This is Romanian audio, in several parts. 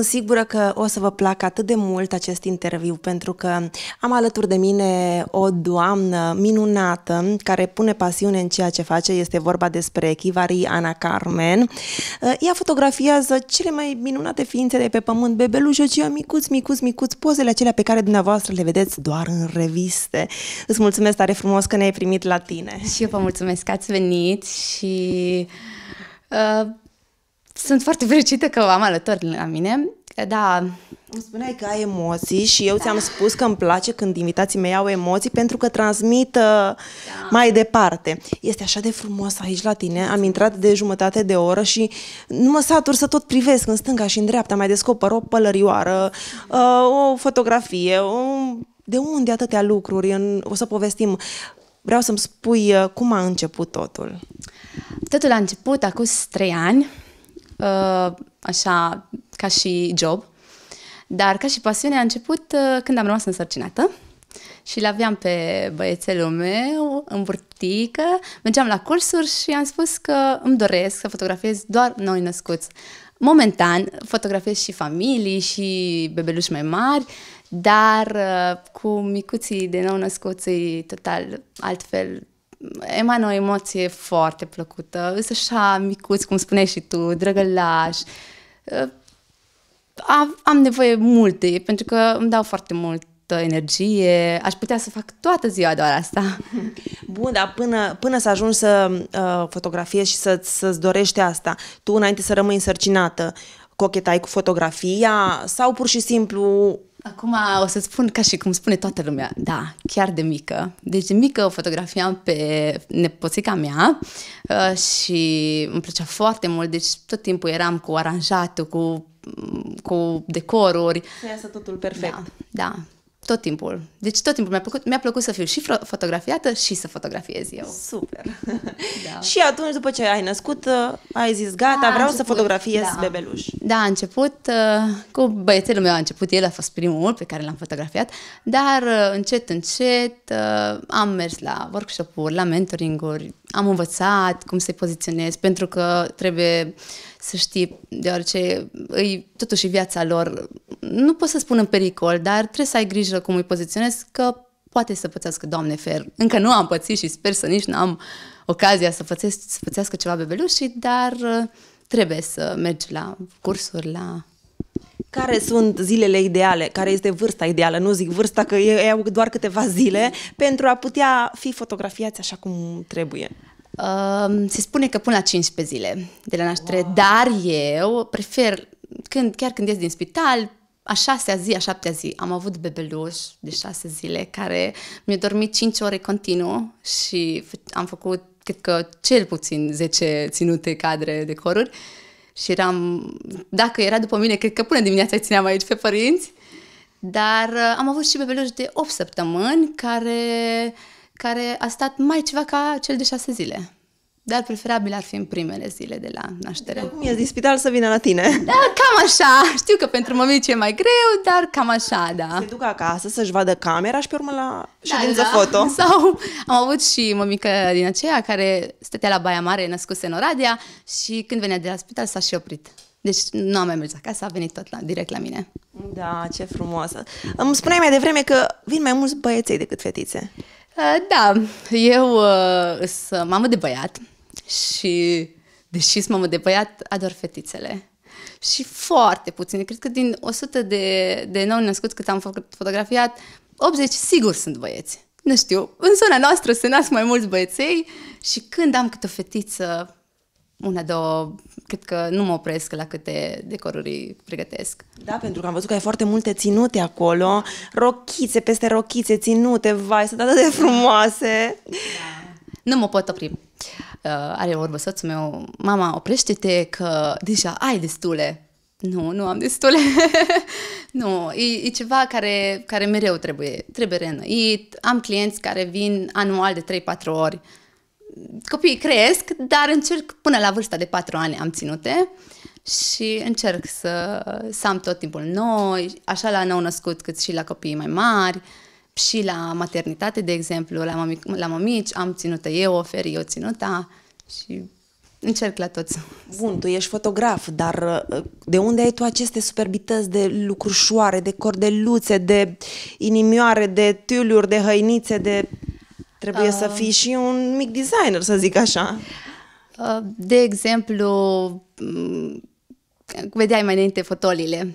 Sunt sigură că o să vă placă atât de mult acest interviu pentru că am alături de mine o doamnă minunată care pune pasiune în ceea ce face. Este vorba despre Chivari Ana Carmen. Uh, ea fotografiază cele mai minunate ființe de pe pământ, bebelușocia, micuți, micuți, micuți, pozele acelea pe care dumneavoastră le vedeți doar în reviste. Îți mulțumesc tare frumos că ne-ai primit la tine. Și eu vă mulțumesc că ați venit și... Uh... Sunt foarte fericită că o am alături la mine. Da. Îmi spuneai că ai emoții și eu da. ți-am spus că îmi place când invitații mei au emoții pentru că transmit uh, da. mai departe. Este așa de frumos aici la tine. Am intrat de jumătate de oră și nu mă satur să tot privesc în stânga și în dreapta. Mai descoper o pălărioară, uh, o fotografie, o... Um, de unde atâtea lucruri? O să povestim. Vreau să-mi spui uh, cum a început totul. Totul a început acum trei ani, așa, ca și job, dar ca și pasiune a început uh, când am rămas însărcinată și l-aveam pe băiețelul meu în burtică, mergeam la cursuri și am spus că îmi doresc să fotografiez doar noi născuți. Momentan fotografiez și familii și bebeluși mai mari, dar uh, cu micuții de nou născuți total altfel emană o emoție foarte plăcută. Sunt așa micuți, cum spuneai și tu, drăgălași, uh, am, am nevoie multe, pentru că îmi dau foarte mult energie, aș putea să fac toată ziua doar asta. Bun, dar până, până să ajungi să uh, fotografiezi și să, să-ți dorești asta, tu înainte să rămâi însărcinată, cochetai cu fotografia sau pur și simplu Acum o să spun ca și cum spune toată lumea, da, chiar de mică. Deci de mică o fotografiam pe nepoțica mea uh, și îmi plăcea foarte mult, deci tot timpul eram cu aranjatul, cu, cu decoruri. Să iasă totul perfect. Da, da tot timpul. Deci tot timpul mi-a plăcut, mi-a plăcut să fiu și fotografiată și să fotografiez eu. Super! da. și atunci, după ce ai născut, uh, ai zis, gata, da, a, vreau început, să fotografiez da. bebeluș. Da, a început uh, cu băiețelul meu, a început el, a fost primul pe care l-am fotografiat, dar uh, încet, încet am mers la workshop-uri, la mentoring-uri, am învățat cum să-i poziționez, pentru că trebuie să știi, deoarece îi, totuși viața lor, nu pot să spun în pericol, dar trebuie să ai grijă cum îi poziționezi, că poate să pățească, Doamne fer, încă nu am pățit și sper să nici n-am ocazia să, pățesc, să pățească ceva bebelușii, dar uh, trebuie să mergi la cursuri, la care sunt zilele ideale, care este vârsta ideală, nu zic vârsta că e, e doar câteva zile, pentru a putea fi fotografiați așa cum trebuie? se spune că până la 15 zile de la naștere, wow. dar eu prefer, când, chiar când ies din spital, a șasea zi, a șaptea zi, am avut bebeluș de șase zile care mi-a dormit 5 ore continuu și am făcut, cred că, cel puțin 10 ținute cadre de coruri și eram, dacă era după mine, cred că până dimineața țineam aici pe părinți, dar uh, am avut și bebeluș de 8 săptămâni care uh, care a stat mai ceva ca cel de șase zile. Dar preferabil ar fi în primele zile de la naștere. Cum e din spital să vină la tine? Da, cam așa. Știu că pentru mămici e mai greu, dar cam așa, da. Se duc acasă să-și vadă camera și pe urmă la da, da. foto. Sau am avut și mămică din aceea care stătea la Baia Mare, născuse în Oradea și când venea de la spital s-a și oprit. Deci nu am mai mers acasă, a venit tot la, direct la mine. Da, ce frumoasă. Îmi spuneai mai devreme că vin mai mulți băieței decât fetițe. Uh, da, eu uh, sunt mamă de băiat și, deși sunt mamă de băiat, ador fetițele. Și foarte puține, cred că din 100 de, de nou născuți cât am fotografiat, 80 sigur sunt băieți. Nu știu, în zona noastră se nasc mai mulți băieței și când am câte o fetiță, una, două, cred că nu mă opresc la câte decoruri pregătesc. Da, pentru că am văzut că ai foarte multe ținute acolo, rochițe peste rochițe, ținute, vai, sunt atât de frumoase. Da. Nu mă pot opri. Uh, are vorbă soțul meu, mama, oprește-te că deja ai destule. Nu, nu am destule. nu, e, e ceva care, care mereu trebuie, trebuie renăit. Am clienți care vin anual de 3-4 ori. Uh, copiii cresc, dar încerc până la vârsta de patru ani am ținute și încerc să, să am tot timpul noi, așa la nou născut cât și la copiii mai mari și la maternitate, de exemplu, la, mami, la mămici am ținută eu, ofer eu ținuta și încerc la toți. Bun, tu ești fotograf, dar uh, de unde ai tu aceste superbități de lucrușoare, de cordeluțe, de inimioare, de tiuluri, de hăinițe, de Trebuie uh, să ah. fii și un mic designer, să zic așa. Uh, de exemplu, mm, vedeai mai înainte fotolile.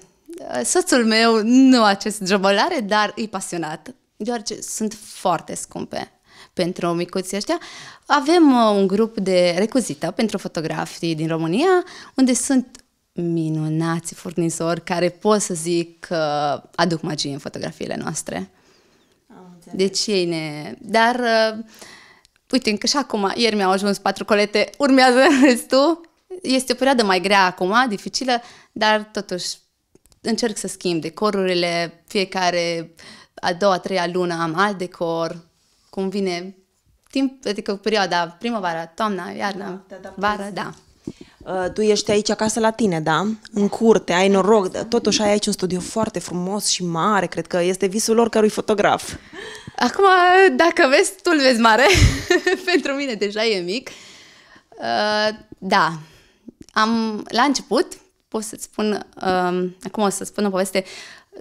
Ah, soțul meu nu acest jobolare, dar e pasionat, deoarece sunt foarte scumpe pentru micuții ăștia. Avem un grup de recuzită pentru fotografii din România, unde sunt minunați furnizori care pot să zic că aduc magie în fotografiile noastre. Exact. de cine. Dar, uh, uite, încă și acum, ieri mi-au ajuns patru colete, urmează restul. Este o perioadă mai grea acum, dificilă, dar totuși încerc să schimb decorurile, fiecare a doua, a treia lună am alt decor, cum vine timp, adică perioada primăvara, toamna, iarna, da, da, da vara, da. Uh, tu ești aici acasă la tine, da? În curte, ai noroc, da. totuși ai aici un studio foarte frumos și mare, cred că este visul oricărui fotograf. Acum, dacă vezi, tu vezi mare. Pentru mine deja e mic. Uh, da. Am, la început, pot să-ți spun, um, acum o să spun o poveste,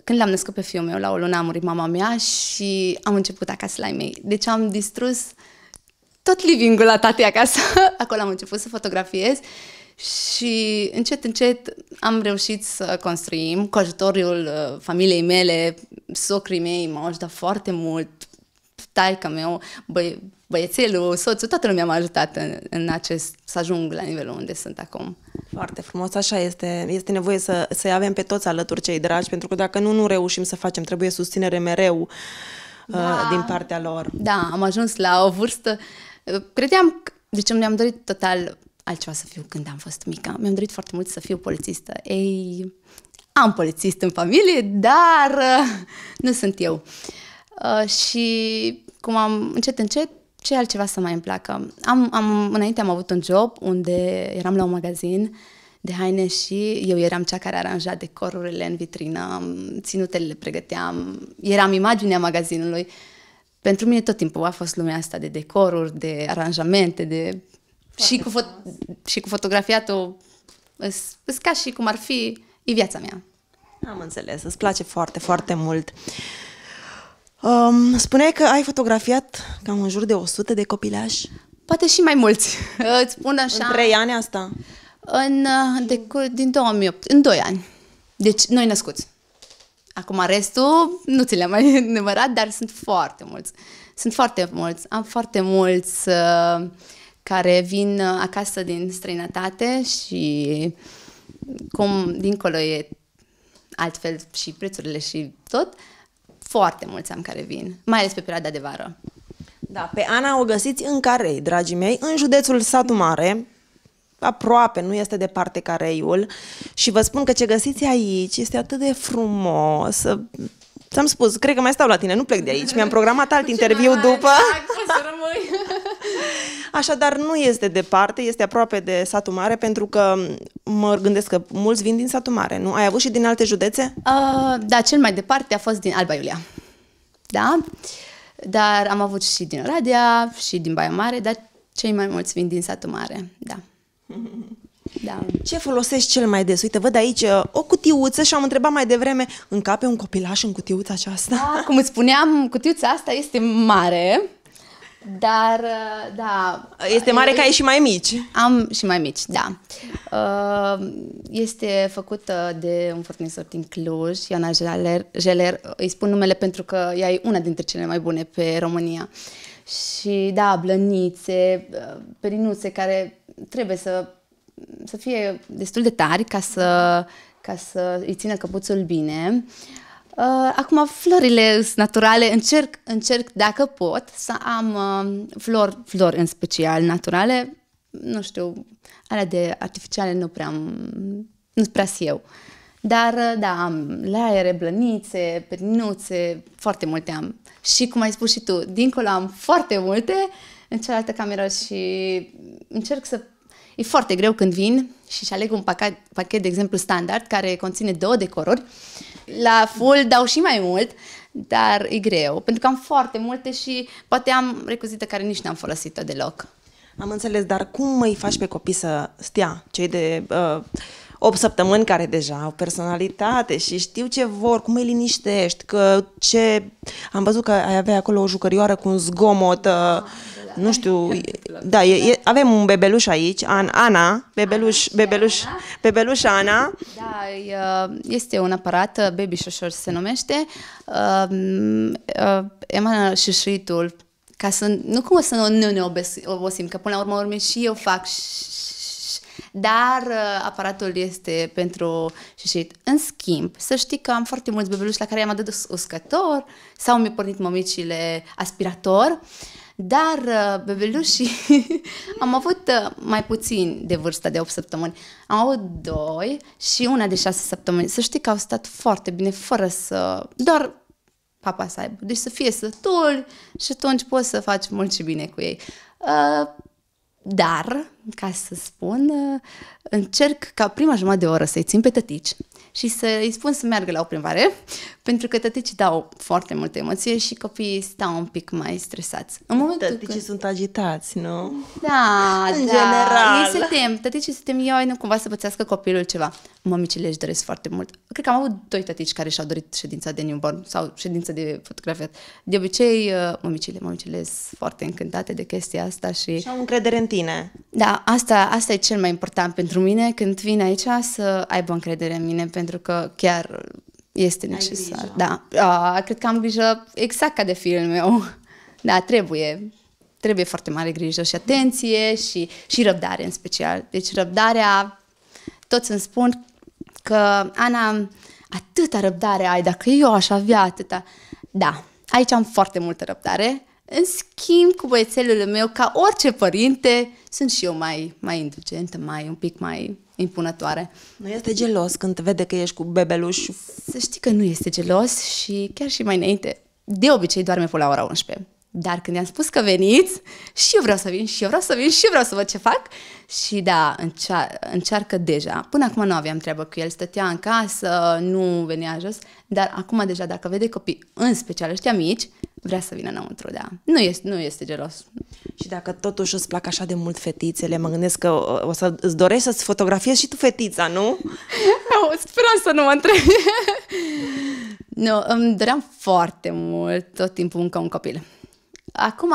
când l-am născut pe fiul meu, la o lună a murit mama mea și am început acasă la mei. Deci am distrus tot living-ul la tatei acasă. Acolo am început să fotografiez și încet, încet am reușit să construim cu ajutorul uh, familiei mele, socrii mei m-au ajutat foarte mult, taica meu, bă, băiețelul, soțul, toată lumea m-a ajutat în, în acest, să ajung la nivelul unde sunt acum. Foarte frumos, așa este. Este nevoie să, să avem pe toți alături cei dragi, pentru că dacă nu, nu reușim să facem. Trebuie susținere mereu uh, da. din partea lor. Da, am ajuns la o vârstă. Credeam, deci mi-am dorit total altceva să fiu când am fost mică. Mi-am dorit foarte mult să fiu polițistă. Ei, am polițist în familie, dar uh, nu sunt eu. Uh, și cum am încet, încet, ce altceva să mai îmi placă? Am, am, înainte am avut un job unde eram la un magazin de haine și eu eram cea care aranja decorurile în vitrină, ținutele le pregăteam, eram imaginea magazinului. Pentru mine tot timpul a fost lumea asta de decoruri, de aranjamente, de... și cu, fo- și cu fotografiatul îs ca și cum ar fi, e viața mea. Am înțeles, îți place foarte, foarte mult. Uh, Um, spuneai că ai fotografiat cam în jur de 100 de copilași? Poate și mai mulți, îți spun așa. În trei ani asta? În, uh, de, din 2008, în 2 ani. Deci, noi născuți. Acum restul nu ți le-am mai numărat, dar sunt foarte mulți. Sunt foarte mulți. Am foarte mulți uh, care vin uh, acasă din străinătate și cum dincolo e altfel și prețurile și tot, uh, foarte mulți am care vin, mai ales pe perioada de vară. Da, pe Ana o găsiți în Carei, dragii mei, în județul Satu Mare, aproape, nu este departe Careiul și vă spun că ce găsiți aici este atât de frumos, Ți-am spus, cred că mai stau la tine, nu plec de aici. Mi-am programat alt interviu după. Exact, Așadar, nu este departe, este aproape de satul mare, pentru că mă gândesc că mulți vin din satul mare, nu? Ai avut și din alte județe? Uh, da, cel mai departe a fost din Alba Iulia. Da? Dar am avut și din Oradea, și din Baia Mare, dar cei mai mulți vin din satul mare, da. Da. Ce folosești cel mai des? Uite, văd aici uh, o cutiuță și am întrebat mai devreme, încape un copilaș în cutiuța aceasta? Da, cum îți spuneam, cutiuța asta este mare, dar, uh, da... Este mare ca ai și mai mici. Am și mai mici, da. Uh, este făcută de un furnizor din Cluj, Ioana Geler, Geler. Îi spun numele pentru că ea e una dintre cele mai bune pe România. Și, da, blănițe, uh, perinuțe care trebuie să, să fie destul de tari ca să, ca să îi țină căpuțul bine. Uh, Uh, acum, florile sunt naturale, încerc, încerc dacă pot să am uh, flori, flori în special naturale, nu știu, alea de artificiale nu prea nu prea eu. Dar, uh, da, am laiere, blănițe, perinuțe, foarte multe am. Și, cum ai spus și tu, dincolo am foarte multe în cealaltă cameră și încerc să... E foarte greu când vin și-și aleg un pachet, pachet, de exemplu, standard, care conține două decoruri. Uh, la full dau și mai mult, dar e greu, pentru că am foarte multe și poate am recuzite care nici n-am folosit-o deloc. Am înțeles, dar cum îi faci pe copii să stea, cei de uh, 8 săptămâni care deja au personalitate și știu ce vor, cum îi liniștești, că ce... Am văzut că ai avea acolo o jucărioară cu un zgomot... Uh, nu știu, da, e, e, avem un bebeluș aici, An, Ana, bebeluș, bebeluș, bebeluș Ana. Da, este un aparat, uh, baby șoșor se numește, um, uh, emana șușuitul, ca să nu cumva să nu ne obosim, că până la urmă urme și eu fac dar uh, aparatul este pentru șișit. În schimb, să știi că am foarte mulți bebeluși la care i-am adus uscător sau mi au pornit mămicile aspirator uh, dar uh, bebelușii am avut uh, mai puțin de vârsta de 8 săptămâni. Am avut 2 și una de 6 săptămâni. Să știi că au stat foarte bine, fără să... Doar papa să aibă. Deci să fie sătul și atunci poți să faci mult și bine cu ei. Uh, dar ca să spun, uh, încerc ca prima jumătate de oră să-i țin pe tătici și să-i spun să meargă la o plimbare, pentru că tăticii dau foarte multă emoție și copiii stau un pic mai stresați. În momentul tăticii când... sunt agitați, nu? Da, în da. general. Ei se tem, tăticii se tem, eu nu cumva să pățească copilul ceva. Mămicile își doresc foarte mult. Cred că am avut doi tătici care și-au dorit ședința de newborn sau ședința de fotografiat. De obicei, uh, mămicile, mămicile sunt foarte încântate de chestia asta și... Și au încredere în tine. Da, asta, asta e cel mai important pentru mine când vin aici să aibă încredere în mine pentru că chiar este necesar. Da, A, cred că am grijă exact ca de filmul meu. Da, trebuie. Trebuie foarte mare grijă și atenție și, și răbdare în special. Deci răbdarea, toți îmi spun că Ana, atâta răbdare ai, dacă eu aș avea atâta. Da, aici am foarte multă răbdare în schimb, cu băiețelul meu, ca orice părinte, sunt și eu mai, mai indulgentă, mai un pic mai impunătoare. Nu este gelos când te vede că ești cu bebeluș? Să știi că nu este gelos și chiar și mai înainte. De obicei doarme până la ora 11. Dar când i-am spus că veniți, și eu vreau să vin, și eu vreau să vin, și eu vreau să văd ce fac. Și da, încear- încearcă deja. Până acum nu aveam treabă cu el, stătea în casă, nu venea jos, dar acum deja dacă vede copii, în special ăștia mici, vrea să vină înăuntru, da. Nu este, nu este gelos. Și dacă totuși îți plac așa de mult fetițele, mă gândesc că uh, o să îți dorești să-ți fotografiezi și tu fetița, nu? Speram să nu mă întrebi. nu, îmi doream foarte mult tot timpul încă un copil. Acum,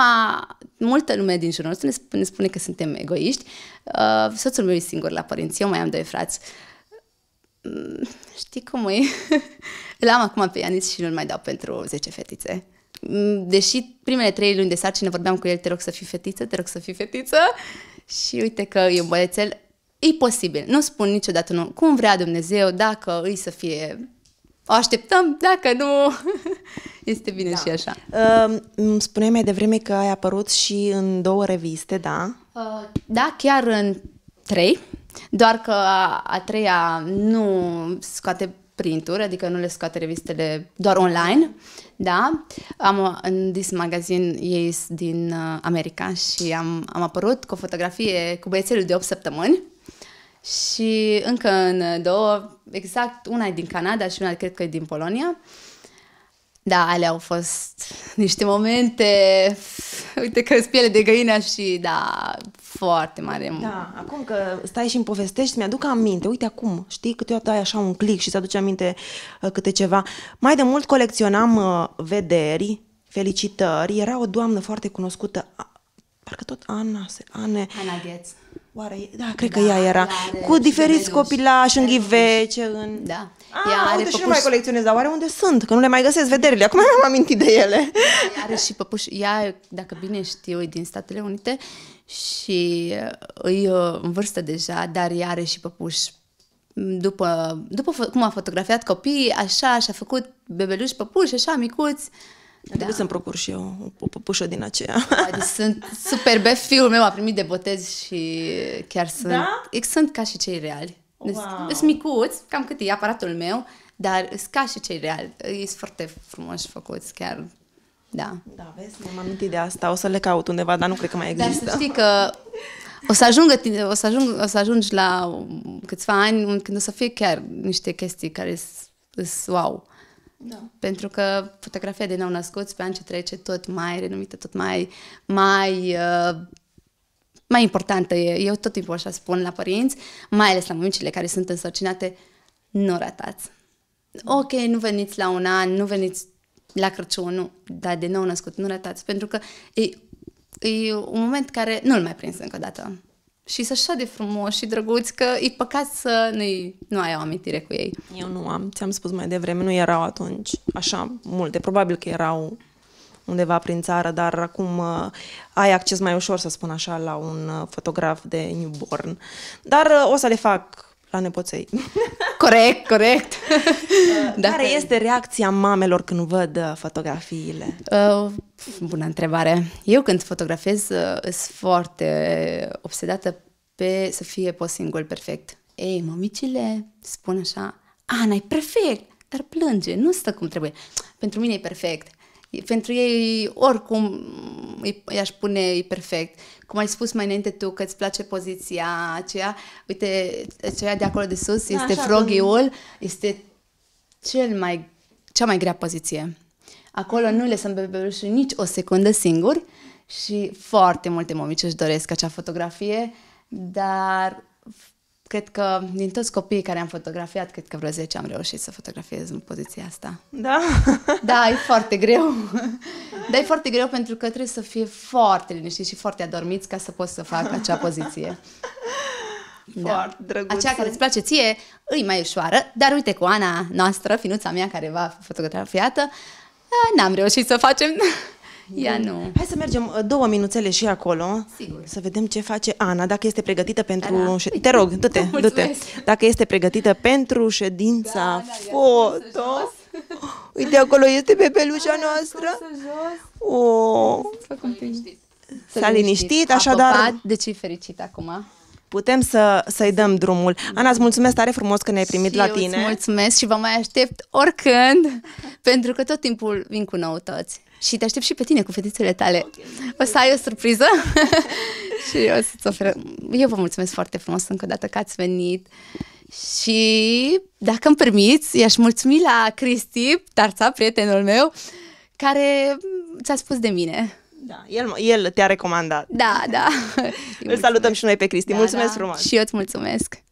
multă lume din jurul nostru ne spune, ne spune că suntem egoiști. Uh, soțul meu e singur la părinți, eu mai am doi frați. Mm, știi cum e? Îl am acum pe Ianis și nu-l mai dau pentru 10 fetițe. Mm, deși primele trei luni de sarcină vorbeam cu el, te rog să fii fetiță, te rog să fii fetiță. Și uite că e un băiețel, e posibil. Nu spun niciodată nu. Cum vrea Dumnezeu, dacă îi să fie o așteptăm, dacă nu, este bine da. și așa. Uh, spuneai mai devreme că ai apărut și în două reviste, da? Uh, da, chiar în trei, doar că a, a treia nu scoate printuri, adică nu le scoate revistele doar online, da? Am în This Magazine, ei din uh, America și am, am apărut cu o fotografie cu băiețelul de 8 săptămâni și încă în două, exact una e din Canada și una cred că e din Polonia. Da, alea au fost niște momente, uite că piele de găină și da, foarte mare. Da, acum că stai și îmi povestești, mi-aduc aminte, uite acum, știi, câteodată ai așa un click și ți aduce aminte uh, câte ceva. Mai de mult colecționam uh, vederi, felicitări, era o doamnă foarte cunoscută, parcă tot Ana, Ane... Ana Gheț. Oare, da, cred da, că ea era. Cu diferiți copilași, în ghivece, în... Da. Ah, ea are păpuși... și nu mai colecționez, dar oare unde sunt? Că nu le mai găsesc vederile. Acum am amintit de ele. Ea are și păpuși. Ea, dacă bine știu, e din Statele Unite și uh, îi uh, în vârstă deja, dar ea are și păpuși după, după cum a fotografiat copiii, așa și-a făcut bebeluși păpuși, așa micuți, da. Trebuie să-mi procur și eu o, o păpușă din aceea. Adică sunt superbe. Fiul meu a primit de botez și chiar sunt... Da? Sunt ca și cei reali. Wow. Sunt micuți, cam cât e aparatul meu, dar sunt ca și cei reali. Sunt foarte frumoși făcuți, chiar da. Da, vezi, m-am amintit de asta. O să le caut undeva, dar nu cred că mai există. Dar să știi că o să, ajungă, o, să ajung, o să ajungi la câțiva ani când o să fie chiar niște chestii care sunt wow. Da. Pentru că fotografia de nou născuți pe an ce trece tot mai renumită, tot mai, mai, uh, mai importantă e. Eu tot timpul așa spun la părinți, mai ales la mămicile care sunt însărcinate, nu ratați. Ok, nu veniți la un an, nu veniți la Crăciun, nu, dar de nou născut, nu ratați, pentru că e, e un moment care nu-l mai prins încă o dată și sunt așa de frumos și drăguți că e păcat să nu-i, nu ai o amintire cu ei. Eu nu am, ți-am spus mai devreme, nu erau atunci așa multe, probabil că erau undeva prin țară, dar acum uh, ai acces mai ușor, să spun așa, la un uh, fotograf de newborn. Dar uh, o să le fac la nepoței. Corect, corect. da. Care este reacția mamelor când văd uh, fotografiile? Uh, bună întrebare. Eu când fotografiez uh, sunt foarte obsedată pe să fie postingul perfect. Ei, mămicile spun așa, Ana, e perfect, dar plânge, nu stă cum trebuie. Pentru mine e perfect pentru ei oricum îi, i-aș pune e perfect. Cum ai spus mai înainte tu că îți place poziția aceea, uite, aceea de acolo de sus este Așa, froggy da. este cel mai, cea mai grea poziție. Acolo nu le sunt bebelușul nici o secundă singur și foarte multe momici își doresc acea fotografie, dar cred că din toți copiii care am fotografiat, cred că vreo 10 am reușit să fotografiez în poziția asta. Da? Da, e foarte greu. Dar e foarte greu pentru că trebuie să fie foarte liniștit și foarte adormiți ca să poți să faci acea poziție. Da. Foarte da. drăguț. Aceea care îți place ție, îi mai ușoară, dar uite cu Ana noastră, finuța mea care va fotografiată, n-am reușit să facem ea nu. Hai să mergem uh, două minuțele și acolo. Sigur. Să vedem ce face Ana, dacă este pregătită pentru... Ana, da. Te rog, du-te, du-te. Dacă este pregătită pentru ședința da, Ana, foto. Uite, acolo este bebelușa Ana, noastră. O... Oh. S-a liniștit, așadar... Deci e fericit acum putem să, să-i dăm drumul. Da. Ana, îți mulțumesc tare frumos că ne-ai primit și la tine. Îți mulțumesc și vă mai aștept oricând, pentru că tot timpul vin cu noutăți și te aștept și pe tine cu fetițele tale. Okay. O să ai o surpriză și o să-ți ofer. Eu vă mulțumesc foarte frumos încă o dată că ați venit și dacă îmi permiți, i-aș mulțumi la Cristi, Tarța, prietenul meu, care ți-a spus de mine. Da, el, el te-a recomandat. Da, da. Îl salutăm și noi pe Cristi. Da, mulțumesc da. frumos. Și eu îți mulțumesc.